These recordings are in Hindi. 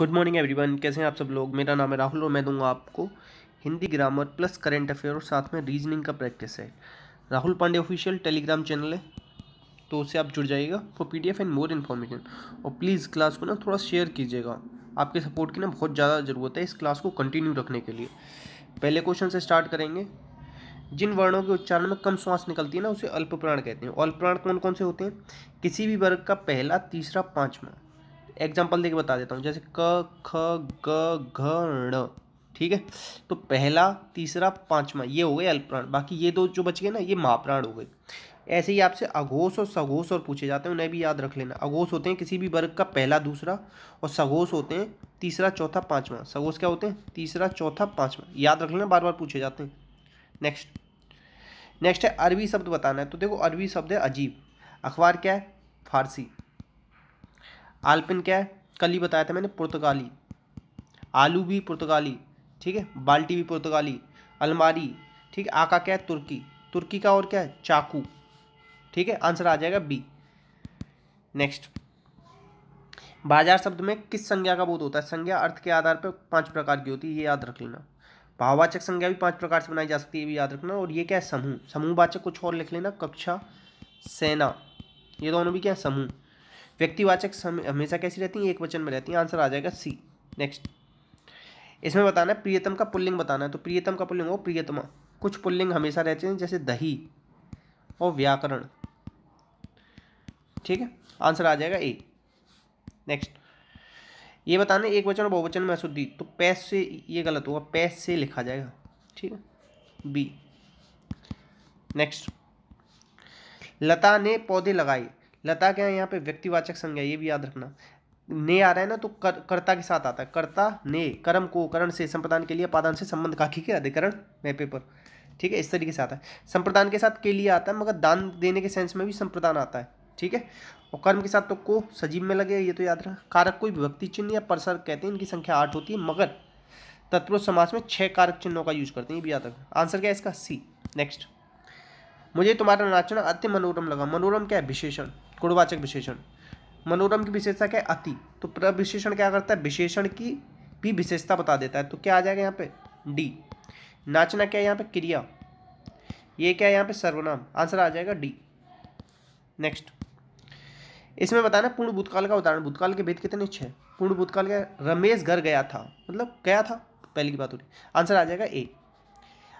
गुड मॉर्निंग एवरीवन कैसे हैं आप सब लोग मेरा नाम है राहुल और मैं दूंगा आपको Hindi grammar plus current affair और साथ में रीजनिंग का प्रैक्टिस है Rahul Pandey official telegram channel है तो उससे आप जुड़ जाइएगा for P and more information और प्लीज़ क्लास को ना थोड़ा शेयर कीजिएगा आपके सपोर्ट की ना बहुत ज़्यादा ज़रूरत है इस क्लास को कंटिन्यू रखने के लिए पहले क्वेश्चन से स्टार्ट करेंगे जिन वर्णों के उच्चारण में कम श्वास निकलती है ना उसे अल्प प्राण कहते हैं अल्प प्राण कौन कौन से होते हैं किसी भी वर्ग का पहला तीसरा पाँचवा एग्जाम्पल देके बता देता हूँ जैसे क ख ग घ ण ठीक है तो पहला तीसरा पांचवा ये हो गए अल्पप्राण बाकी ये दो जो बच गए ना ये महाप्राण हो गए ऐसे ही आपसे अघोष और सघोष और पूछे जाते हैं उन्हें भी याद रख लेना अघोष होते हैं किसी भी वर्ग का पहला दूसरा और सघोष होते हैं तीसरा चौथा पाँचवा सघोष क्या होते हैं तीसरा चौथा पाँचवा याद रख लेना बार बार पूछे जाते हैं नेक्स्ट नेक्स्ट है अरबी शब्द बताना है तो देखो अरबी शब्द है अजीब अखबार क्या है फारसी आलपिन क्या है कल ही बताया था मैंने पुर्तगाली आलू भी पुर्तगाली ठीक है बाल्टी भी पुर्तगाली अलमारी ठीक है आका क्या है तुर्की तुर्की का और क्या है चाकू ठीक है आंसर आ जाएगा बी नेक्स्ट बाजार शब्द में किस संज्ञा का बोध होता है संज्ञा अर्थ के आधार पर पांच प्रकार की होती है ये याद रख लेना भाववाचक संज्ञा भी पांच प्रकार से बनाई जा सकती है ये भी याद रखना और ये क्या है समूह समूहवाचक कुछ और लिख लेना कक्षा सेना ये दोनों भी क्या है समूह व्यक्तिवाचक हमेशा कैसी रहती है एक वचन में रहती है आंसर आ जाएगा सी नेक्स्ट इसमें बताना है प्रियतम का पुल्लिंग बताना है तो प्रियतम का पुल्लिंग हो प्रियतमा कुछ पुल्लिंग हमेशा रहते हैं जैसे दही और व्याकरण ठीक है आंसर आ जाएगा ए नेक्स्ट ये बताना एक वचन और बहुवचन में अशुद्धि तो पैस से ये गलत होगा पैस से लिखा जाएगा ठीक है बी नेक्स्ट लता ने पौधे लगाए लता क्या है यहाँ पे व्यक्तिवाचक संज्ञा ये भी याद रखना ने आ रहा है ना तो कर, कर्ता के साथ आता है कर्ता ने कर्म को करण से संप्रदान के लिए पादान से संबंध का ठीक है अधिकरण मैपे पर ठीक है इस तरीके से आता है संप्रदान के साथ के लिए आता है मगर दान देने के सेंस में भी संप्रदान आता है ठीक है और कर्म के साथ तो को सजीव में लगे ये तो याद रखना कारक कोई व्यक्ति चिन्ह या परसर कहते हैं इनकी संख्या आठ होती है मगर तत्पुरुष समाज में छः कारक चिन्हों का यूज करते हैं ये भी याद रखना आंसर क्या है इसका सी नेक्स्ट मुझे तुम्हारा नाचना अति मनोरम लगा मनोरम क्या है विशेषण गुणवाचक विशेषण मनोरम की विशेषता क्या है अति तो प्रविशेषण क्या करता है विशेषण की भी विशेषता बता देता है तो क्या आ जाएगा यहाँ पे डी नाचना क्या है यहाँ पे क्रिया ये क्या है यहाँ पे सर्वनाम आंसर आ जाएगा डी नेक्स्ट इसमें बताना पूर्ण भूतकाल का उदाहरण भूतकाल के भेद कितने छः पूर्ण भूतकाल क्या रमेश घर गया था मतलब गया था पहले की बात हो रही आंसर आ जाएगा ए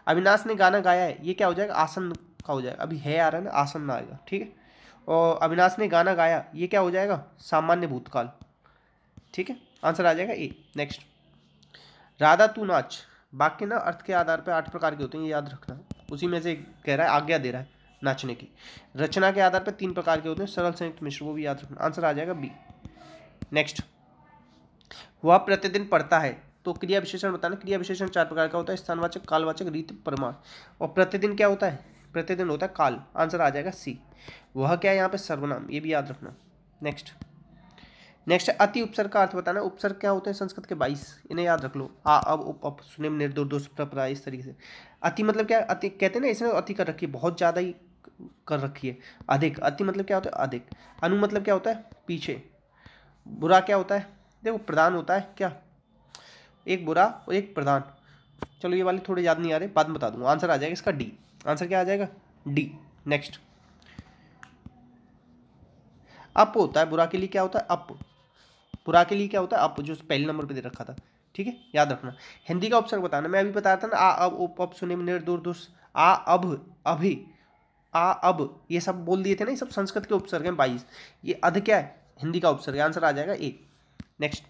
अविनाश ने गाना गाया है ये क्या हो जाएगा आसन का हो जाएगा अभी है आ रहा है ना आसन ना आएगा ठीक है और अविनाश ने गाना गाया ये क्या हो जाएगा सामान्य भूतकाल ठीक है आंसर आ जाएगा ए नेक्स्ट राधा तू नाच बाकी ना अर्थ के आधार पर आठ प्रकार के होते हैं ये याद रखना उसी में से कह रहा है आज्ञा दे रहा है नाचने की रचना के आधार पर तीन प्रकार के होते हैं सरल संयुक्त मिश्र वो भी याद रखना आंसर आ जाएगा बी नेक्स्ट वह प्रतिदिन पढ़ता है तो क्रिया विशेषण बताना क्रिया विशेषण चार प्रकार का होता है स्थानवाचक कालवाचक रीत परमाण और प्रतिदिन क्या होता है प्रतिदिन होता है काल आंसर आ जाएगा सी वह क्या है यहाँ पे सर्वनाम ये भी याद रखना नेक्स्ट नेक्स्ट अति उपसर्ग का अर्थ बताना उपसर्ग क्या होते हैं संस्कृत के बाईस इन्हें याद रख लो आ अब उप अप सुनिम निर्दोष दोष इस तरीके से अति मतलब क्या अति कहते हैं ना इसने अति कर रखी है बहुत ज़्यादा ही कर रखी है अधिक अति मतलब क्या होता है अधिक अनु मतलब क्या होता है पीछे बुरा क्या होता है देखो प्रधान होता है क्या एक बुरा और एक प्रधान चलो ये वाले थोड़े याद नहीं आ रहे बाद में बता दूँ आंसर आ जाएगा इसका डी आंसर क्या आ जाएगा डी नेक्स्ट अप होता है बुरा के लिए क्या होता है अप बुरा के लिए क्या होता है अप जो पहले नंबर पे दे रखा था ठीक है याद रखना हिंदी का ऑप्शन बताना मैं अभी बताया था ना आ अब उप अब सुने दूर दुस आ अब अभी आ अब ये सब बोल दिए थे ना ये सब संस्कृत के उपसर्ग हैं बाईस ये अध क्या है हिंदी का उपसर्ग आंसर आ जाएगा ए नेक्स्ट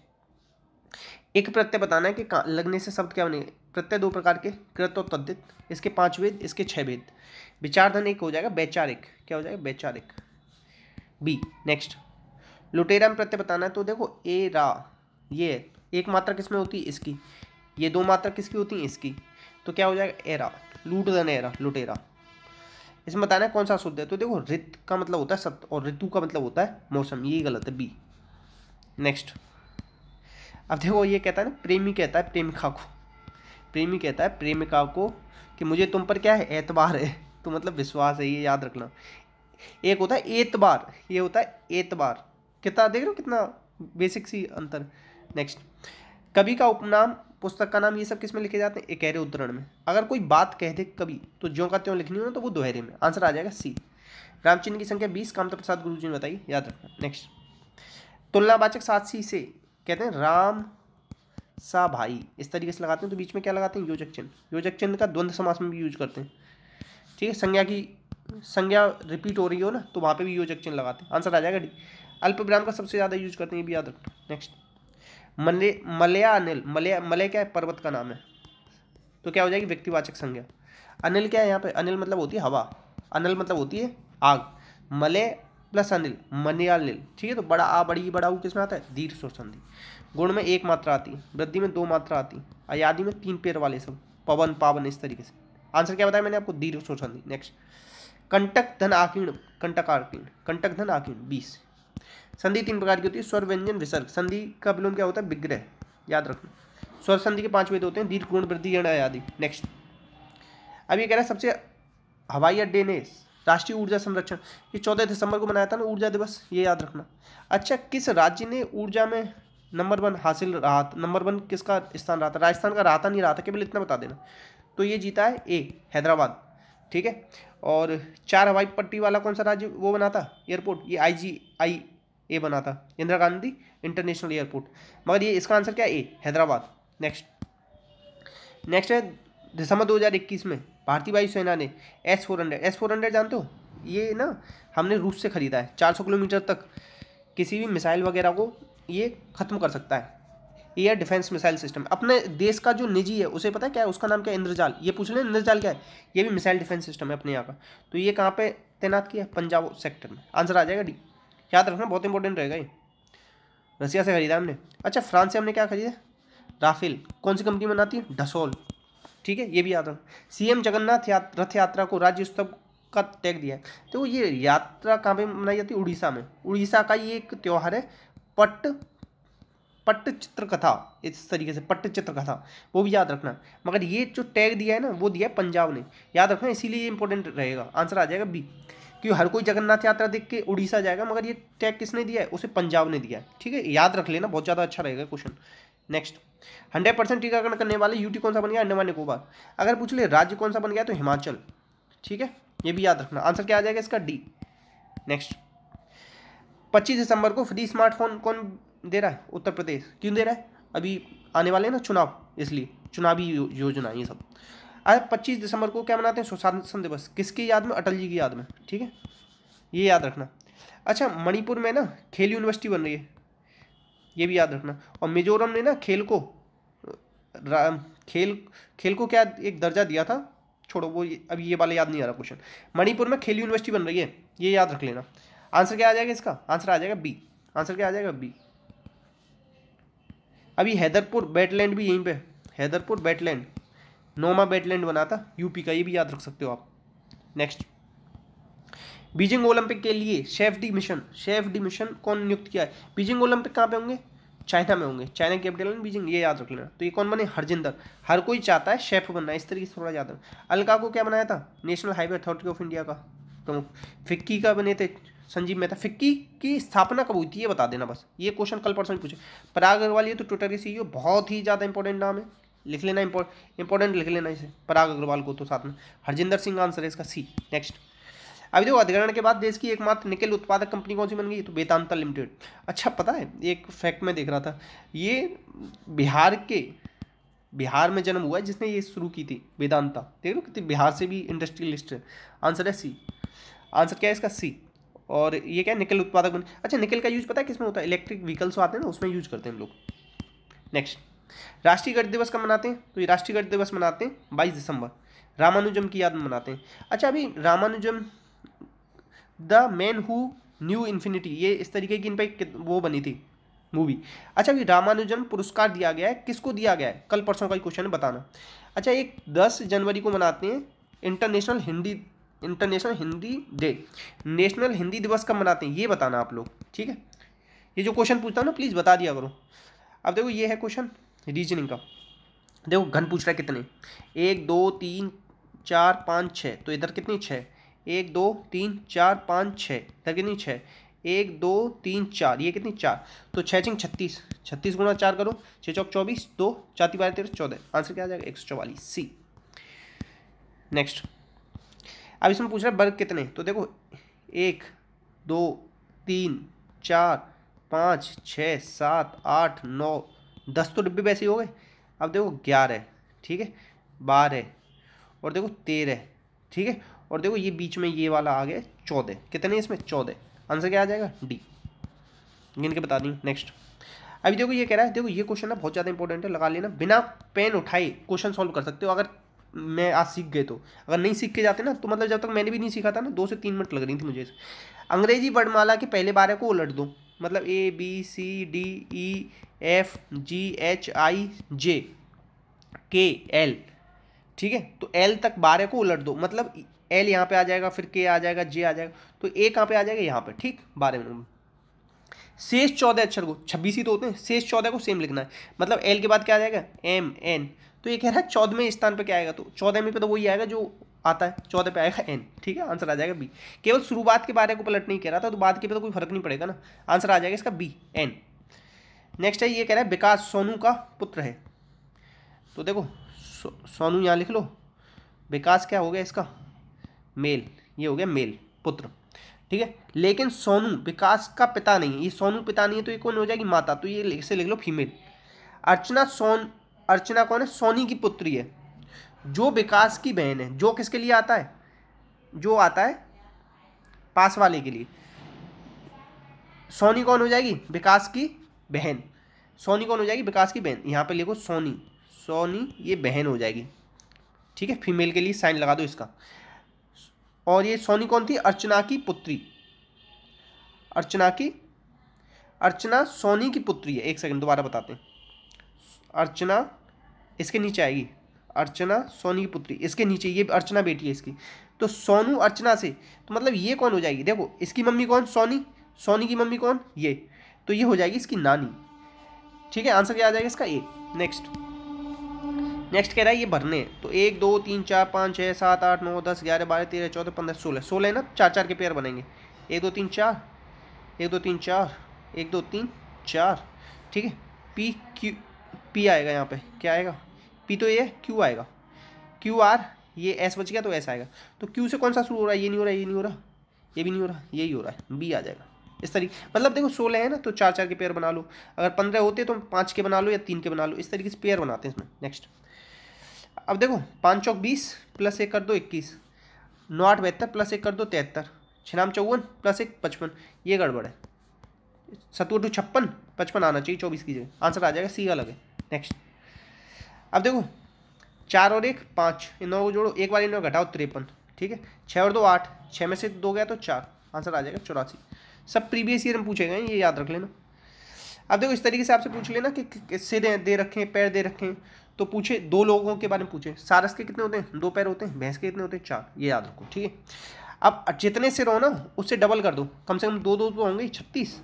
एक प्रत्यय बताना है कि लगने से शब्द क्या बनेगा प्रत्यय दो प्रकार के कृत और तद्धित इसके पांच वेद इसके छह वेद विचारधन एक हो जाएगा वैचारिक क्या हो जाएगा वैचारिक बी नेक्स्ट लुटेरा में प्रत्यय बताना है तो देखो ए रा ये एक मात्रा किसमें होती है इसकी ये दो मात्रा किसकी होती है इसकी तो क्या हो जाएगा एरा लूट धन एरा लुटेरा इसमें बताना है कौन सा शुद्ध है तो देखो ऋत का मतलब होता है सत्य और ऋतु का मतलब होता है मौसम ये गलत है बी नेक्स्ट अब देखो ये कहता है ना प्रेमी कहता है प्रेमिका को प्रेमी कहता है प्रेमिका को कि मुझे तुम पर क्या है एतबार है तो मतलब विश्वास है ये याद रखना एक होता है एतबार ये होता है एतबार कितना देख रहे हो कितना बेसिक सी अंतर नेक्स्ट कवि का उपनाम पुस्तक का नाम ये सब किस में लिखे जाते हैं एकहरे उद्धरण में अगर कोई बात कह दे कभी तो जो का त्यों लिखनी हो ना तो वो दोहरे में आंसर आ जाएगा सी रामचिन्ह की संख्या बीस कामता प्रसाद गुरु जी ने बताई याद रखना नेक्स्ट तुलनावाचक सात सी से कहते हैं राम सा भाई इस तरीके से लगाते हैं तो बीच में क्या लगाते हैं योजक चिन्ह योजक चिन्ह का द्वंद्व समास में भी यूज करते हैं ठीक है संज्ञा की संज्ञा रिपीट हो रही हो ना तो वहाँ पे भी योजक चिन्ह लगाते हैं आंसर आ जाएगा डी अल्प विराम का सबसे ज़्यादा यूज करते हैं ये भी याद रखो नेक्स्ट मले मलया अनिल मलया मलय क्या है पर्वत का नाम है तो क्या हो जाएगी व्यक्तिवाचक संज्ञा अनिल क्या है यहाँ पर अनिल मतलब होती है हवा अनिल मतलब होती है आग मलय प्लस अनिल मनियाल नील ठीक है तो बड़ा आ बड़ी बड़ा ऊ किसमें आता है दीर्घ स्वर संधि गुण में एक मात्रा आती वृद्धि में दो मात्रा आती आयादी में तीन पेड़ वाले सब पवन पावन इस तरीके से आंसर क्या बताया मैंने आपको दीर्घ स्वर संधि नेक्स्ट कंटक धन आकीर्ण कंटक आकीर्ण कंटक धन आकीर्ण बीस संधि तीन प्रकार की होती है स्वर व्यंजन विसर्ग संधि का विलोम क्या होता है विग्रह याद रखना स्वर संधि के पांच वेद होते हैं दीर्घ गुण वृद्धि आदि नेक्स्ट अब ये कह रहा है सबसे हवाई अड्डे ने राष्ट्रीय ऊर्जा संरक्षण ये चौदह दिसंबर को मनाया था ना ऊर्जा दिवस ये याद रखना अच्छा किस राज्य ने ऊर्जा में नंबर वन हासिल रहा नंबर वन किसका स्थान रहा था राजस्थान का रहा था नहीं रहा था केवल इतना बता देना तो ये जीता है ए हैदराबाद ठीक है और चार हवाई पट्टी वाला कौन सा राज्य वो बना था एयरपोर्ट ये आई जी आई ए बना था इंदिरा गांधी इंटरनेशनल एयरपोर्ट मगर ये इसका आंसर क्या ए हैदराबाद नेक्स्ट नेक्स्ट है दिसंबर दो में भारतीय वायुसेना ने S four hundred S four hundred जानते हो ये ना हमने रूस से ख़रीदा है चार सौ किलोमीटर तक किसी भी मिसाइल वगैरह को ये ख़त्म कर सकता है एयर डिफेंस मिसाइल सिस्टम अपने देश का जो निजी है उसे पता है क्या है उसका नाम क्या है इंद्रजाल ये पूछ लें इंद्रजाल क्या है ये भी मिसाइल डिफेंस सिस्टम है अपने यहाँ का तो ये कहाँ पे तैनात किया है पंजाब सेक्टर में आंसर आ जाएगा डी याद रखना बहुत इंपॉर्टेंट रहेगा ये रसिया से खरीदा हमने अच्छा फ्रांस से हमने क्या खरीदा राफेल कौन सी कंपनी बनाती है डसोल ठीक है ये भी याद रखना सीएम जगन्नाथ रथ यात्रा को राज्य उत्सव का टैग दिया है तो ये यात्रा कहाँ पे मनाई जाती है उड़ीसा में उड़ीसा का ये एक त्यौहार है पट पट्ट चित्रकथा इस तरीके से पट्ट चित्रकथा वो भी याद रखना मगर ये जो टैग दिया है ना वो दिया है पंजाब ने याद रखना इसीलिए इंपॉर्टेंट रहेगा आंसर आ जाएगा बी क्यों हर कोई जगन्नाथ यात्रा देख के उड़ीसा जाएगा मगर ये टैग किसने दिया है उसे पंजाब ने दिया है ठीक है याद रख लेना बहुत ज़्यादा अच्छा रहेगा क्वेश्चन नेक्स्ट हंड्रेड परसेंट टीकाकरण करने वाले यूटी कौन सा बन गया अंडमान निकोबार अगर पूछ ले राज्य कौन सा बन गया तो हिमाचल ठीक है ये भी याद रखना आंसर क्या आ जाएगा इसका डी नेक्स्ट पच्चीस दिसंबर को फ्री स्मार्टफोन कौन दे रहा है उत्तर प्रदेश क्यों दे रहा है अभी आने वाले हैं ना चुनाव इसलिए चुनावी योजना ये सब आज पच्चीस दिसंबर को क्या मनाते हैं सुशासन दिवस किसकी याद में अटल जी की याद में ठीक है ये याद रखना अच्छा मणिपुर में ना खेल यूनिवर्सिटी बन रही है ये भी याद रखना और मिजोरम ने ना खेल को खेल खेल को क्या एक दर्जा दिया था छोड़ो वो अभी ये वाला याद नहीं आ रहा क्वेश्चन मणिपुर में खेल यूनिवर्सिटी बन रही है ये याद रख लेना आंसर क्या आ जाएगा इसका आंसर आ जाएगा बी आंसर क्या आ जाएगा बी अभी हैदरपुर बैटलैंड भी यहीं पे हैदरपुर बैटलैंड नोमा बैटलैंड बना था यूपी का ये भी याद रख सकते हो आप नेक्स्ट बीजिंग ओलंपिक के लिए chef de mission chef de mission कौन नियुक्त किया है बीजिंग ओलंपिक कहाँ पे होंगे चाइना में होंगे चाइना कैपिटल में बीजिंग ये याद रख लेना तो ये कौन बने हरजिंदर हर कोई चाहता है शेफ बनना इस तरीके से थोड़ा याद रखना अलका को क्या बनाया था national highway authority of India का प्रमुख तो फिक्की का बने थे संजीव मेहता फिक्की की स्थापना कब हुई थी ये बता देना बस ये क्वेश्चन कल परसों पूछे पराग अग्रवाल ये तो ट्विटर के सीईओ e बहुत ही ज़्यादा इंपॉर्टेंट नाम है लिख लेना इंपॉर्टेंट लिख लेना इसे पराग अग्रवाल को तो साथ में हरजिंदर सिंह आंसर है इसका सी नेक्स्ट अभी देखो अधिग्रहण के बाद देश की एकमात्र निकल उत्पादक कंपनी कौन सी बन गई तो वेदांता लिमिटेड अच्छा पता है एक फैक्ट मैं देख रहा था ये बिहार के बिहार में जन्म हुआ है जिसने ये शुरू की थी वेदांता देख लो कितनी बिहार से भी इंडस्ट्रियलिस्ट लिस्ट है आंसर है सी आंसर क्या है इसका सी और ये क्या निकल उत्पादक बन अच्छा निकल का यूज पता है किसमें होता है इलेक्ट्रिक व्हीकल्स आते हैं ना उसमें यूज करते हैं हम लोग नेक्स्ट राष्ट्रीय गणित दिवस कब मनाते हैं तो ये राष्ट्रीय गणित दिवस मनाते हैं बाईस दिसंबर रामानुजम की याद में मनाते हैं अच्छा अभी Ramanujan the man who knew infinity ये इस तरीके की इन पर वो बनी थी मूवी अच्छा अभी रामानुजन पुरस्कार दिया गया है किसको दिया गया है कल परसों का ही क्वेश्चन बताना अच्छा एक दस जनवरी को मनाते हैं international Hindi international Hindi day national Hindi दिवस कब मनाते हैं ये बताना आप लोग ठीक है ये जो क्वेश्चन पूछता हूँ ना प्लीज़ बता दिया करो अब देखो ये है क्वेश्चन रीजनिंग का देखो घन पूछ रहा है कितने एक दो तीन चार पाँच छः तो इधर कितनी छः एक दो तीन चार पाँच छः कितनी छः एक दो तीन चार ये कितनी चार तो छः चिंग छत्तीस छत्तीस गुना चार करो छः चौक चौबीस दो चाती बारह तेरह चौदह आंसर क्या आ जाएगा एक सौ चौवालीस सी नेक्स्ट अब इसमें पूछ रहा है वर्ग कितने तो देखो एक दो तीन चार पाँच छः सात आठ नौ दस तो डिब्बे वैसे ही हो गए अब देखो ग्यारह ठीक है बारह और देखो तेरह ठीक है और देखो ये बीच में ये वाला आ गया चौदह कितने इसमें चौदह आंसर क्या आ जाएगा डी गिन के बता दी नेक्स्ट अभी देखो ये कह रहा है देखो ये क्वेश्चन ना बहुत ज़्यादा इंपॉर्टेंट है लगा लेना बिना पेन उठाए क्वेश्चन सॉल्व कर सकते हो अगर मैं आज सीख गए तो अगर नहीं सीख के जाते ना तो मतलब जब तक मैंने भी नहीं सीखा था ना दो से तीन मिनट लग रही थी मुझे अंग्रेजी वर्णमाला के पहले बारह को उलट दो मतलब A B C D E F G H I J K L ठीक है तो एल तक बारह को उलट दो मतलब एल यहाँ पे आ जाएगा फिर के आ जाएगा जे आ जाएगा तो ए कहाँ पे आ जाएगा यहाँ पे ठीक बारह मिनट में शेष चौदह अक्षर अच्छा को छब्बीस ही तो होते हैं शेष चौदह को सेम लिखना है मतलब एल के बाद क्या आ जाएगा एम एन तो ये कह रहा है चौदहवें स्थान पर क्या आएगा तो चौदहवें पे तो वही आएगा जो आता है चौदह पे आएगा एन ठीक है आंसर आ जाएगा बी केवल शुरुआत के बारे को पलट नहीं कह रहा था तो बाद के पे तो कोई फर्क नहीं पड़ेगा ना आंसर आ जाएगा इसका बी एन नेक्स्ट है ये कह रहा है विकास सोनू का पुत्र है तो देखो सोनू यहाँ लिख लो विकास क्या हो गया इसका मेल ये हो गया मेल पुत्र ठीक है लेकिन सोनू विकास का पिता नहीं है ये सोनू पिता नहीं है तो ये कौन हो जाएगी माता तो ये इसे लिख लो फीमेल अर्चना सोन अर्चना कौन है सोनी की पुत्री है जो विकास की बहन है जो किसके लिए आता है जो आता है पास वाले के लिए सोनी कौन हो जाएगी विकास की बहन सोनी कौन हो जाएगी विकास की बहन यहाँ पे लिखो सोनी सोनी ये बहन हो जाएगी ठीक है फीमेल के लिए साइन लगा दो इसका और ये सोनी कौन थी अर्चना की पुत्री अर्चना की अर्चना सोनी की पुत्री है एक सेकंड दोबारा बताते हैं अर्चना इसके नीचे आएगी अर्चना सोनी की पुत्री इसके नीचे ये अर्चना बेटी है इसकी तो सोनू अर्चना से तो मतलब ये कौन हो जाएगी देखो इसकी मम्मी कौन सोनी सोनी की मम्मी कौन ये तो ये हो जाएगी इसकी नानी ठीक है आंसर क्या आ जाएगा इसका ए नेक्स्ट नेक्स्ट कह रहा है ये भरने तो एक दो तीन चार पाँच छः सात आठ नौ दस ग्यारह बारह तेरह चौदह पंद्रह सोलह सोलह ना चार चार के पेयर बनेंगे एक दो तीन चार एक दो तीन चार एक दो तीन चार ठीक है पी क्यू पी आएगा यहाँ पे क्या आएगा पी तो ये क्यू आएगा क्यू आर ये एस बच गया तो एस आएगा तो क्यू से कौन सा शुरू हो रहा है ये नहीं हो रहा ये नहीं हो रहा ये भी नहीं हो रहा यही हो रहा है बी आ जाएगा इस तरीके मतलब देखो सोलह है ना तो चार चार के पेयर बना लो अगर पंद्रह होते तो पाँच के बना लो या तीन के बना लो इस तरीके से पेयर बनाते हैं इसमें नेक्स्ट अब देखो पाँच चौक बीस प्लस एक कर दो इक्कीस नौ आठ बहत्तर प्लस एक कर दो तिहत्तर छिनाम चौवन प्लस एक पचपन ये गड़बड़ है सत्तर टू छप्पन पचपन आना चाहिए चौबीस की जगह आंसर आ जाएगा सी अलग है नेक्स्ट अब देखो चार और एक पाँच इन दोनों को जोड़ो एक बार इनमें घटाओ तिरपन ठीक है छः और दो आठ छः में से दो गया तो चार आंसर आ जाएगा चौरासी सब प्रीवियस ईयर में पूछे गए ये याद रख लेना अब देखो इस तरीके से आपसे पूछ लेना कि सिर दे रखें पैर दे रखें तो पूछे दो लोगों के बारे में पूछे सारस के कितने होते हैं दो पैर होते हैं भैंस के कितने होते हैं चार ये याद रखो ठीक है अब जितने सिर हो ना उससे डबल कर दो कम से कम दो दो तो होंगे छत्तीस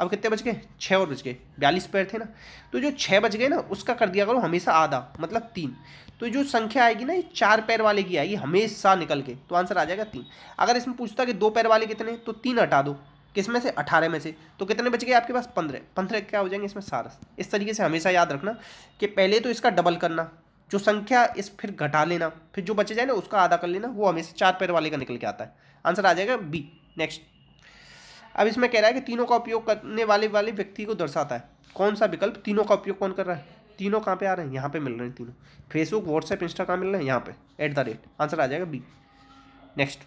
अब कितने बच गए छः और बच गए बयालीस पैर थे ना तो जो छः बच गए ना उसका कर दिया करो हमेशा आधा मतलब तीन तो जो संख्या आएगी ना ये चार पैर वाले की आएगी हमेशा निकल के तो आंसर आ जाएगा तीन अगर इसमें पूछता कि दो पैर वाले कितने तो तीन हटा दो किस में से अठारह में से तो कितने बच गए आपके पास पंद्रह पंद्रह क्या हो जाएंगे इसमें सारस इस तरीके से हमेशा याद रखना कि पहले तो इसका डबल करना जो संख्या इस फिर घटा लेना फिर जो बचे जाए ना उसका आधा कर लेना वो हमेशा चार पैर वाले का निकल के आता है आंसर आ जाएगा बी नेक्स्ट अब इसमें कह रहा है कि तीनों का उपयोग करने वाले वाले व्यक्ति को दर्शाता है कौन सा विकल्प तीनों का उपयोग कौन कर रहा है तीनों कहाँ पे आ रहे हैं यहाँ पे मिल रहे हैं तीनों फेसबुक व्हाट्सएप इंस्टा कहाँ मिल रहे हैं यहाँ पे एट द रेट आंसर आ जाएगा बी नेक्स्ट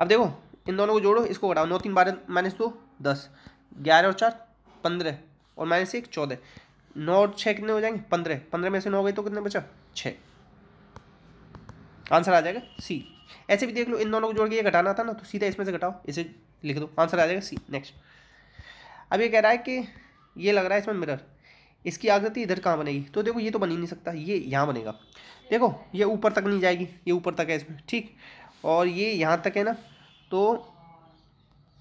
अब देखो इन दोनों को जोड़ो इसको घटाओ नौ तीन बारह माइनस दो दस ग्यारह और चार पंद्रह और माइनस एक चौदह नौ और छः कितने हो जाएंगे पंद्रह पंद्रह में से नौ गए तो कितने बचा छः आंसर आ जाएगा सी ऐसे भी देख लो इन दोनों को जोड़ के ये घटाना था ना तो सीधा इसमें से घटाओ इसे लिख दो आंसर आ जाएगा सी नेक्स्ट अब ये कह रहा है कि ये लग रहा है इसमें मिरर इसकी आकृति इधर कहाँ बनेगी तो देखो ये तो बन ही नहीं सकता ये यहाँ बनेगा देखो ये ऊपर तक नहीं जाएगी ये ऊपर तक है इसमें ठीक और ये यहाँ तक है ना तो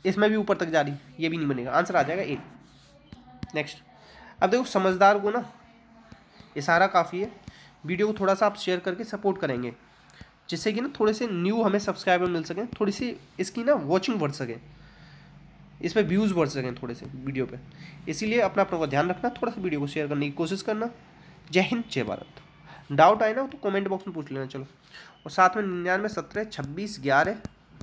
इसमें भी ऊपर तक जा रही ये भी नहीं बनेगा आंसर आ जाएगा ए नेक्स्ट अब देखो समझदार को ना ये सारा काफ़ी है वीडियो को थोड़ा सा आप शेयर करके सपोर्ट करेंगे जिससे कि ना थोड़े से न्यू हमें सब्सक्राइबर मिल सकें थोड़ी सी इसकी ना वॉचिंग बढ़ सके इस पर व्यूज़ बढ़ सकें थोड़े से वीडियो पे इसीलिए अपना अपना ध्यान रखना थोड़ा सा वीडियो को शेयर करने की कोशिश करना जय हिंद जय भारत डाउट आए ना तो कमेंट बॉक्स में पूछ लेना चलो और साथ में निन्यानवे सत्रह छब्बीस ग्यारह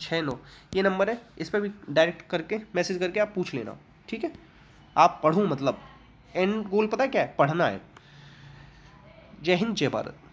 छः नौ ये नंबर है इस पर भी डायरेक्ट करके मैसेज करके आप पूछ लेना ठीक है आप पढ़ूँ मतलब एंड गोल पता है क्या है पढ़ना है जय हिंद जय भारत